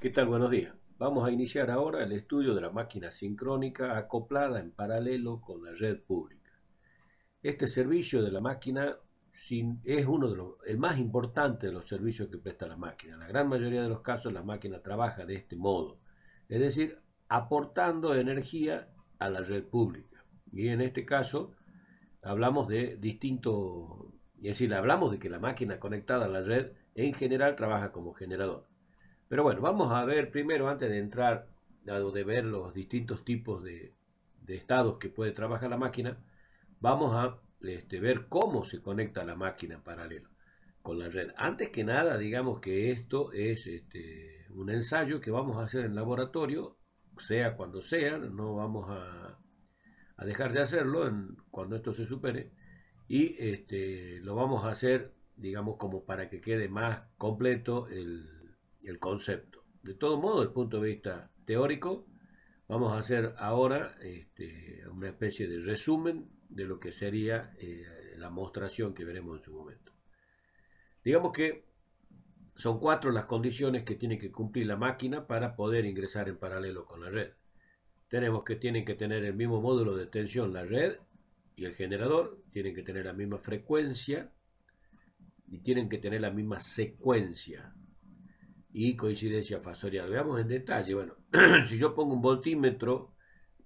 ¿Qué tal? Buenos días. Vamos a iniciar ahora el estudio de la máquina sincrónica acoplada en paralelo con la red pública. Este servicio de la máquina es uno de los el más importante de los servicios que presta la máquina. En la gran mayoría de los casos la máquina trabaja de este modo, es decir, aportando energía a la red pública. Y en este caso hablamos de distintos, es decir, hablamos de que la máquina conectada a la red en general trabaja como generador. Pero bueno, vamos a ver primero, antes de entrar dado de ver los distintos tipos de, estados que puede trabajar la máquina, vamos a este, ver cómo se conecta la máquina en paralelo con la red. Antes que nada, digamos que esto es este, un ensayo que vamos a hacer en laboratorio, sea cuando sea, no vamos a, dejar de hacerlo cuando esto se supere, y este, lo vamos a hacer, digamos, como para que quede más completo el el concepto. De todo modo, desde el punto de vista teórico, vamos a hacer ahora este, una especie de resumen de lo que sería eh, la mostración que veremos en su momento. Digamos que son cuatro las condiciones que tiene que cumplir la máquina para poder ingresar en paralelo con la red. Tenemos que tienen que tener el mismo módulo de tensión la red y el generador, tienen que tener la misma frecuencia y tienen que tener la misma secuencia y coincidencia fasorial. Veamos en detalle. Bueno, si yo pongo un voltímetro,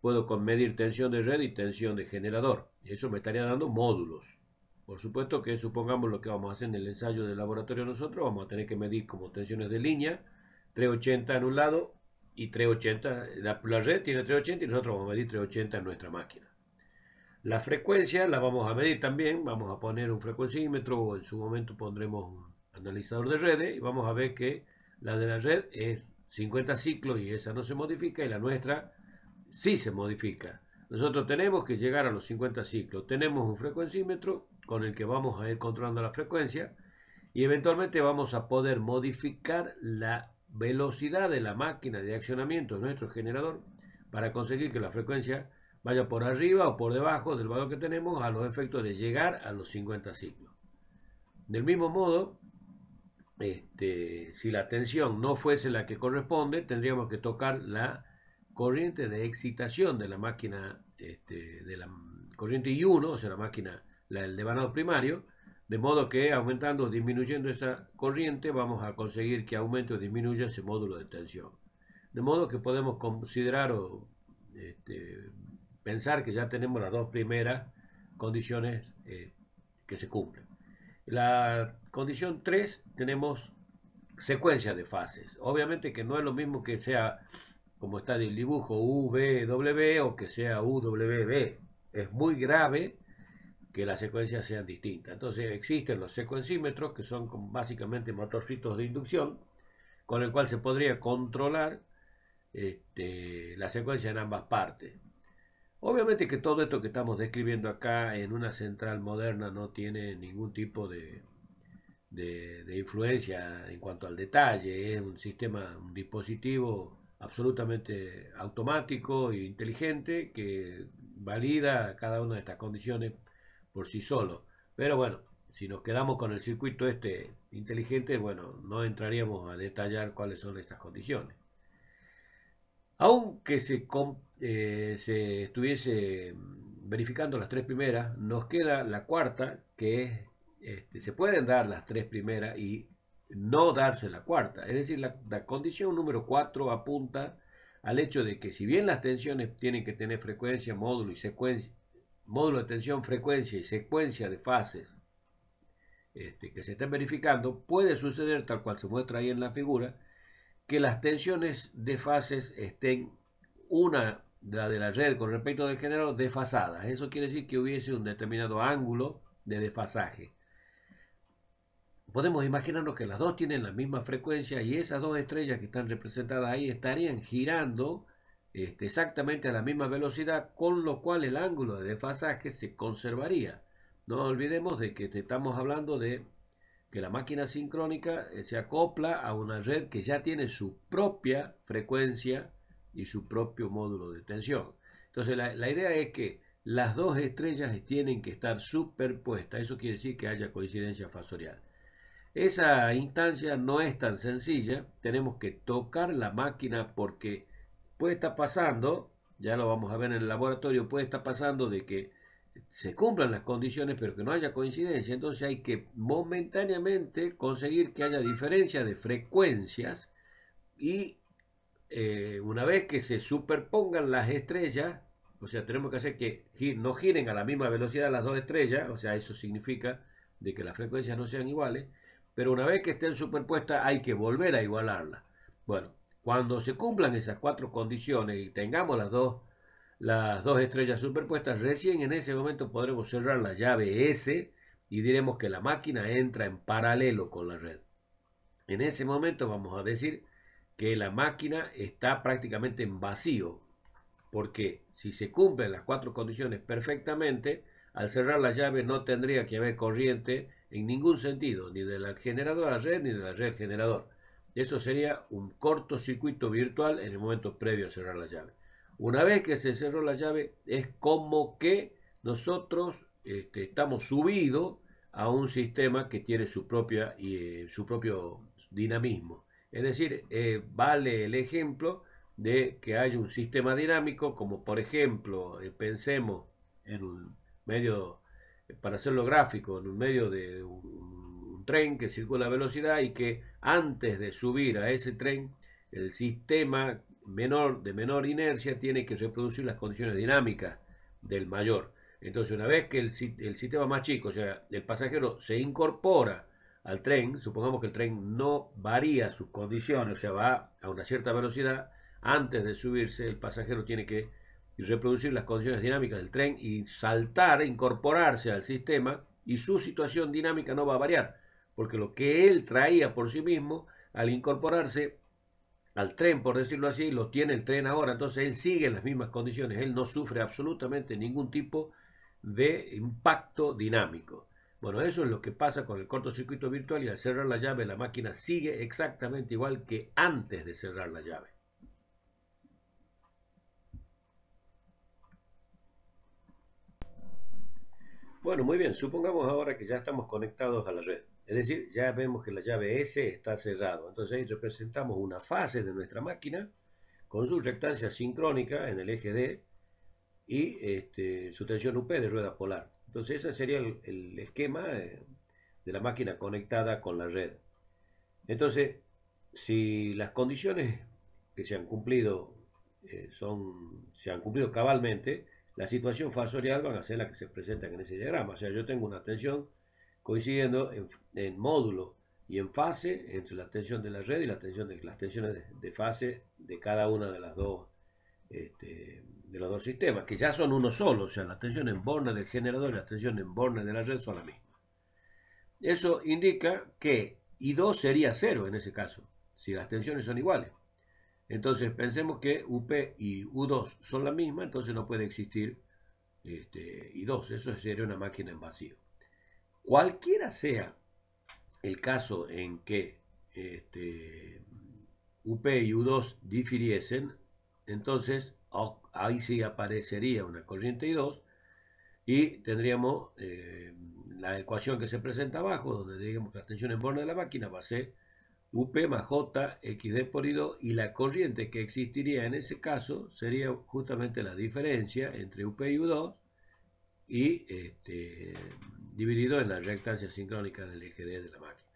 puedo medir tensión de red y tensión de generador. Eso me estaría dando módulos. Por supuesto que supongamos lo que vamos a hacer en el ensayo del laboratorio nosotros, vamos a tener que medir como tensiones de línea, 380 en un lado y 380, la, red tiene 380 y nosotros vamos a medir 380 en nuestra máquina. La frecuencia la vamos a medir también, vamos a poner un frecuencímetro o en su momento pondremos un analizador de redes y vamos a ver que la de la red es 50 ciclos y esa no se modifica y la nuestra sí se modifica. Nosotros tenemos que llegar a los 50 ciclos. Tenemos un frecuencímetro con el que vamos a ir controlando la frecuencia y eventualmente vamos a poder modificar la velocidad de la máquina de accionamiento de nuestro generador para conseguir que la frecuencia vaya por arriba o por debajo del valor que tenemos a los efectos de llegar a los 50 ciclos. Del mismo modo, este, si la tensión no fuese la que corresponde, tendríamos que tocar la corriente de excitación de la máquina, este, de la corriente I1, o sea, la máquina, el devanado primario, de modo que aumentando o disminuyendo esa corriente vamos a conseguir que aumente o disminuya ese módulo de tensión. De modo que podemos considerar o este, pensar que ya tenemos las dos primeras condiciones eh, que se cumplen. La Condición 3 tenemos secuencia de fases. Obviamente que no es lo mismo que sea, como está en el dibujo, UVW o que sea UWB. Es muy grave que las secuencias sean distintas. Entonces existen los secuencímetros, que son básicamente motorcitos de inducción, con el cual se podría controlar este, la secuencia en ambas partes. Obviamente que todo esto que estamos describiendo acá en una central moderna no tiene ningún tipo de, de, influencia en cuanto al detalle. Es un sistema, un dispositivo absolutamente automático e inteligente que valida cada una de estas condiciones por sí solo. Pero bueno, si nos quedamos con el circuito este inteligente, bueno, no entraríamos a detallar cuáles son estas condiciones. Aunque se, eh, se estuviese verificando las tres primeras, nos queda la cuarta, que es este, se pueden dar las tres primeras y no darse la cuarta. Es decir, la, condición número 4 apunta al hecho de que si bien las tensiones tienen que tener frecuencia, módulo y secuencia, módulo de tensión, frecuencia y secuencia de fases este, que se estén verificando, puede suceder, tal cual se muestra ahí en la figura, que las tensiones de fases estén una la de la red con respecto del género desfasadas. Eso quiere decir que hubiese un determinado ángulo de desfasaje podemos imaginarnos que las dos tienen la misma frecuencia y esas dos estrellas que están representadas ahí estarían girando este, exactamente a la misma velocidad, con lo cual el ángulo de desfasaje se conservaría. No olvidemos de que estamos hablando de que la máquina sincrónica eh, se acopla a una red que ya tiene su propia frecuencia y su propio módulo de tensión. Entonces la, la idea es que las dos estrellas tienen que estar superpuestas. Eso quiere decir que haya coincidencia fasorial. Esa instancia no es tan sencilla, tenemos que tocar la máquina porque puede estar pasando, ya lo vamos a ver en el laboratorio, puede estar pasando de que se cumplan las condiciones pero que no haya coincidencia, entonces hay que momentáneamente conseguir que haya diferencia de frecuencias y eh, una vez que se superpongan las estrellas, o sea, tenemos que hacer que no giren a la misma velocidad las dos estrellas, o sea, eso significa de que las frecuencias no sean iguales, pero una vez que estén superpuestas hay que volver a igualarla, Bueno, cuando se cumplan esas cuatro condiciones y tengamos las dos, las dos estrellas superpuestas, recién en ese momento podremos cerrar la llave S y diremos que la máquina entra en paralelo con la red. En ese momento vamos a decir que la máquina está prácticamente en vacío, porque si se cumplen las cuatro condiciones perfectamente, al cerrar la llave no tendría que haber corriente en ningún sentido, ni del generador a la red, ni de la red al generador. Eso sería un cortocircuito virtual en el momento previo a cerrar la llave. Una vez que se cerró la llave, es como que nosotros este, estamos subidos a un sistema que tiene su, propia, eh, su propio dinamismo. Es decir, eh, vale el ejemplo de que hay un sistema dinámico, como por ejemplo, eh, pensemos en un medio para hacerlo gráfico, en un medio de un, tren que circula a velocidad y que antes de subir a ese tren, el sistema menor, de menor inercia tiene que reproducir las condiciones dinámicas del mayor. Entonces, una vez que el, el, sistema más chico, o sea, el pasajero se incorpora al tren, supongamos que el tren no varía sus condiciones, o sea, va a una cierta velocidad, antes de subirse el pasajero tiene que y reproducir las condiciones dinámicas del tren y saltar, incorporarse al sistema y su situación dinámica no va a variar, porque lo que él traía por sí mismo al incorporarse al tren, por decirlo así, lo tiene el tren ahora, entonces él sigue en las mismas condiciones, él no sufre absolutamente ningún tipo de impacto dinámico. Bueno, eso es lo que pasa con el cortocircuito virtual y al cerrar la llave la máquina sigue exactamente igual que antes de cerrar la llave. Bueno, muy bien, supongamos ahora que ya estamos conectados a la red. Es decir, ya vemos que la llave S está cerrada. Entonces ahí representamos una fase de nuestra máquina con su rectancia sincrónica en el eje D y este, su tensión UP de rueda polar. Entonces ese sería el, esquema eh, de la máquina conectada con la red. Entonces, si las condiciones que se han cumplido eh, son, se han cumplido cabalmente, la situación fasorial van a ser la que se presenta en ese diagrama. O sea, yo tengo una tensión coincidiendo en, módulo y en fase entre la tensión de la red y las tensiones de, fase de cada una de las dos este, de los dos sistemas, que ya son uno solo, o sea, la tensión en borna del generador y la tensión en borna de la red son la misma. Eso indica que I2 sería cero en ese caso, si las tensiones son iguales. Entonces pensemos que UP y U2 son la misma, entonces no puede existir este, I2. Eso sería una máquina en vacío. Cualquiera sea el caso en que este, UP y U2 difiriesen, entonces ahí sí aparecería una corriente I2 y tendríamos eh, la ecuación que se presenta abajo, donde digamos que la tensión en borne de la máquina va a ser UP más J, XD por I2, y la corriente que existiría en ese caso sería justamente la diferencia entre UP y U2 y este, dividido en la reactancia sincrónica del eje D de la máquina.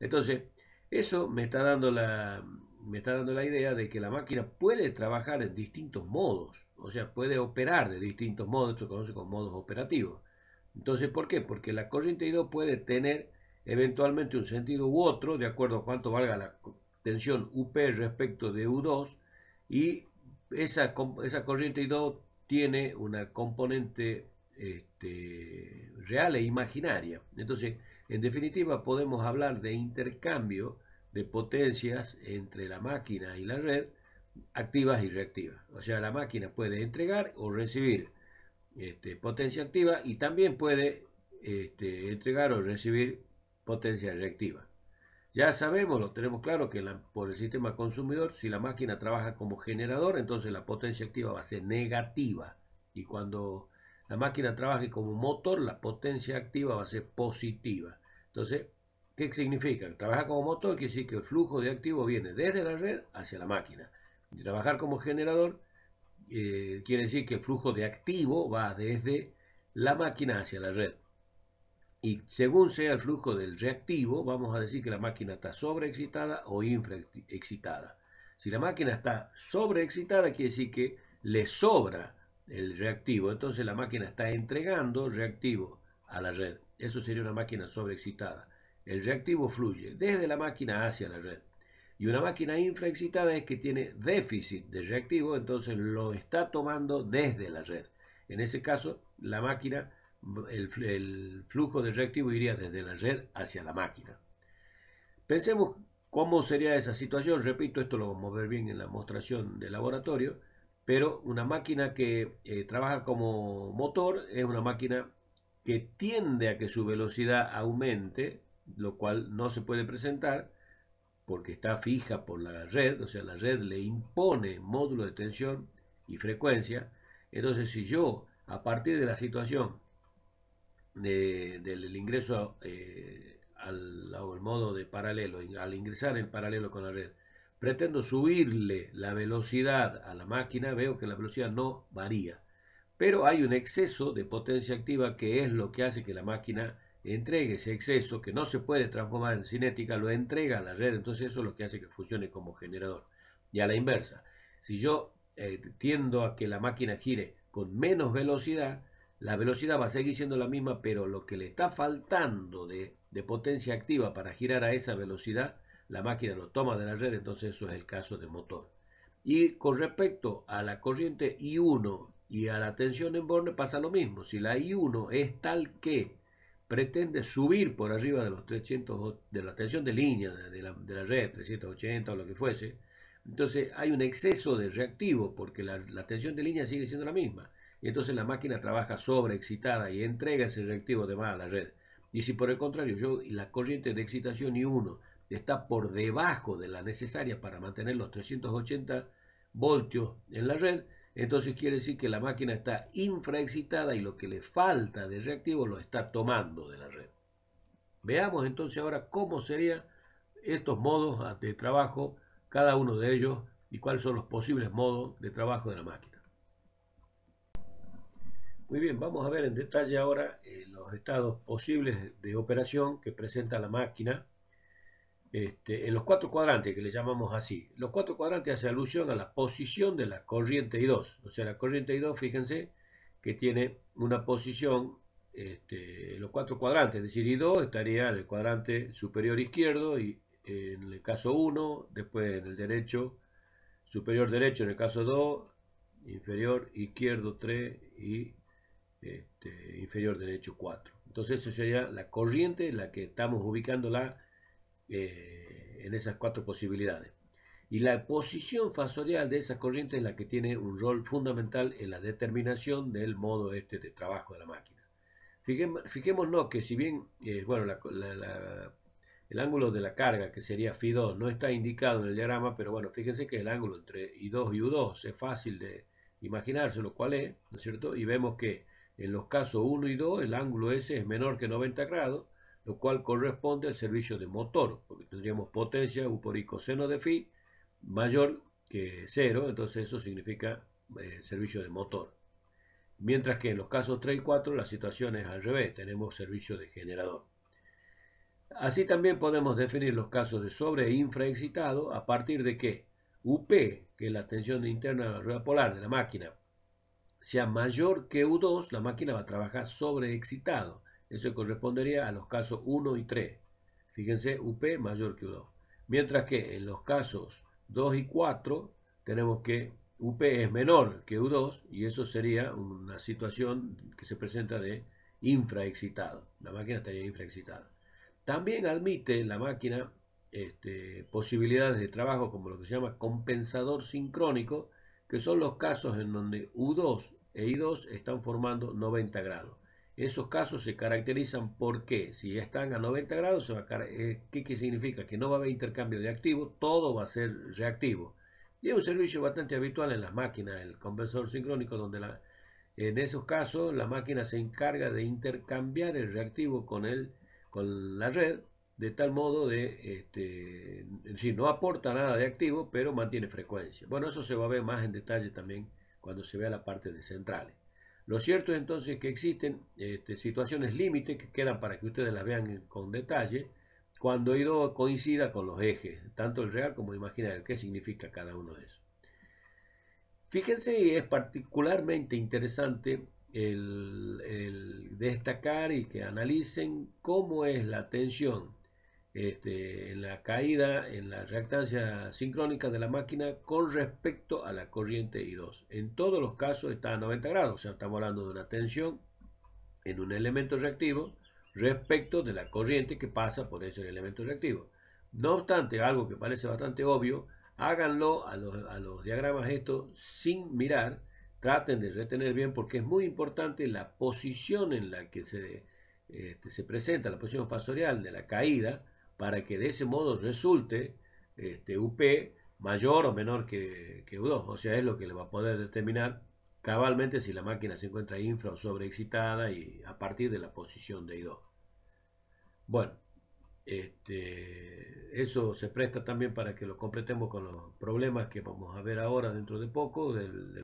Entonces, eso me está, dando la, me está dando la idea de que la máquina puede trabajar en distintos modos, o sea, puede operar de distintos modos, esto se conoce como modos operativos. Entonces, ¿por qué? Porque la corriente I2 puede tener eventualmente un sentido u otro, de acuerdo a cuánto valga la tensión UP respecto de U2, y esa, esa corriente I2 tiene una componente este, real e imaginaria. Entonces, en definitiva, podemos hablar de intercambio de potencias entre la máquina y la red, activas y reactivas. O sea, la máquina puede entregar o recibir este, potencia activa y también puede este, entregar o recibir potencia reactiva. Ya sabemos, lo tenemos claro, que por el sistema consumidor, si la máquina trabaja como generador, entonces la potencia activa va a ser negativa. Y cuando la máquina trabaje como motor, la potencia activa va a ser positiva. Entonces, ¿qué significa? Trabaja como motor quiere decir que el flujo de activo viene desde la red hacia la máquina. trabajar como generador eh, quiere decir que el flujo de activo va desde la máquina hacia la red. Y según sea el flujo del reactivo, vamos a decir que la máquina está sobreexcitada o infraexcitada. Si la máquina está sobreexcitada, quiere decir que le sobra el reactivo. Entonces la máquina está entregando reactivo a la red. Eso sería una máquina sobreexcitada. El reactivo fluye desde la máquina hacia la red. Y una máquina infraexcitada es que tiene déficit de reactivo, entonces lo está tomando desde la red. En ese caso, la máquina el, flujo de reactivo iría desde la red hacia la máquina. Pensemos cómo sería esa situación. Repito, esto lo vamos a ver bien en la mostración de laboratorio, pero una máquina que eh, trabaja como motor es una máquina que tiende a que su velocidad aumente, lo cual no se puede presentar porque está fija por la red, o sea, la red le impone módulo de tensión y frecuencia. Entonces, si yo, a partir de la situación, del ingreso eh, al, modo de paralelo, al ingresar en paralelo con la red, pretendo subirle la velocidad a la máquina, veo que la velocidad no varía. Pero hay un exceso de potencia activa que es lo que hace que la máquina entregue ese exceso, que no se puede transformar en cinética, lo entrega a la red. Entonces eso es lo que hace que funcione como generador. Y a la inversa, si yo eh, tiendo a que la máquina gire con menos velocidad, la velocidad va a seguir siendo la misma, pero lo que le está faltando de, potencia activa para girar a esa velocidad, la máquina lo toma de la red, entonces eso es el caso del motor. Y con respecto a la corriente I1 y a la tensión en borne pasa lo mismo. Si la I1 es tal que pretende subir por arriba de los 300 de la tensión de línea de la, red 380 o lo que fuese, entonces hay un exceso de reactivo porque la tensión de línea sigue siendo la misma y entonces la máquina trabaja sobreexcitada y entrega ese reactivo de más a la red. Y si por el contrario yo y la corriente de excitación I1 está por debajo de la necesaria para mantener los 380 voltios en la red, entonces quiere decir que la máquina está infraexcitada y lo que le falta de reactivo lo está tomando de la red. Veamos entonces ahora cómo serían estos modos de trabajo, cada uno de ellos, y cuáles son los posibles modos de trabajo de la máquina. Muy bien, vamos a ver en detalle ahora eh, los estados posibles de operación que presenta la máquina este, en los cuatro cuadrantes, que le llamamos así. Los cuatro cuadrantes hace alusión a la posición de la corriente I2. O sea, la corriente I2, fíjense, que tiene una posición este, en los cuatro cuadrantes. Es decir, I2 estaría en el cuadrante superior izquierdo, y en el caso 1, después en el derecho, superior derecho en el caso 2, inferior izquierdo 3 y este, inferior derecho 4. Entonces esa sería la corriente en la que estamos ubicándola eh, en esas cuatro posibilidades. Y la posición fasorial de esa corriente es la que tiene un rol fundamental en la determinación del modo este de trabajo de la máquina. Fijémonos que si bien eh, bueno, el ángulo de la carga, que sería Φ2, no está indicado en el diagrama, pero bueno, fíjense que el ángulo entre I2 y U2 es fácil de imaginárselo cuál es, ¿no es cierto? Y vemos que en los casos 1 y 2, el ángulo S es menor que 90 grados, lo cual corresponde al servicio de motor, porque tendríamos potencia U por I coseno de phi mayor que 0, entonces eso significa eh, servicio de motor. Mientras que en los casos 3 y 4 la situación es al revés, tenemos servicio de generador. Así también podemos definir los casos de sobre e infraexcitado a partir de que UP, que es la tensión interna de la rueda polar de la máquina, sea mayor que U2, la máquina va a trabajar sobreexcitado. Eso correspondería a los casos 1 y 3. Fíjense, UP mayor que U2. Mientras que en los casos 2 y 4 tenemos que UP es menor que U2 y eso sería una situación que se presenta de infraexcitado. La máquina estaría infraexcitada. También admite la máquina este, posibilidades de trabajo como lo que se llama compensador sincrónico, que son los casos en donde U2 e I2 están formando 90 grados. Esos casos se caracterizan porque si están a 90 grados, se eh, ¿qué, significa? Que no va a haber intercambio de activo, todo va a ser reactivo. Y es un servicio bastante habitual en las máquinas, el conversor sincrónico, donde en esos casos la máquina se encarga de intercambiar el reactivo con, con la red de tal modo de, es este, decir, no aporta nada de activo, pero mantiene frecuencia. Bueno, eso se va a ver más en detalle también cuando se vea la parte de centrales. Lo cierto es entonces que existen este, situaciones límites que quedan para que ustedes las vean con detalle cuando IDO coincida con los ejes, tanto el real como el imaginario, qué significa cada uno de esos. Fíjense, es particularmente interesante el destacar y que analicen cómo es la tensión este, en la caída, en la reactancia sincrónica de la máquina con respecto a la corriente I2. En todos los casos está a 90 grados, o sea, estamos hablando de una tensión en un elemento reactivo respecto de la corriente que pasa por ese elemento reactivo. No obstante, algo que parece bastante obvio, háganlo a los, diagramas estos sin mirar, traten de retener bien porque es muy importante la posición en la que se, este, se presenta, la posición fasorial de la caída, para que de ese modo resulte este, UP mayor o menor que, U2. O sea, es lo que le va a poder determinar cabalmente si la máquina se encuentra infra o sobreexcitada y a partir de la posición de I2. Bueno, este, eso se presta también para que lo completemos con los problemas que vamos a ver ahora dentro de poco del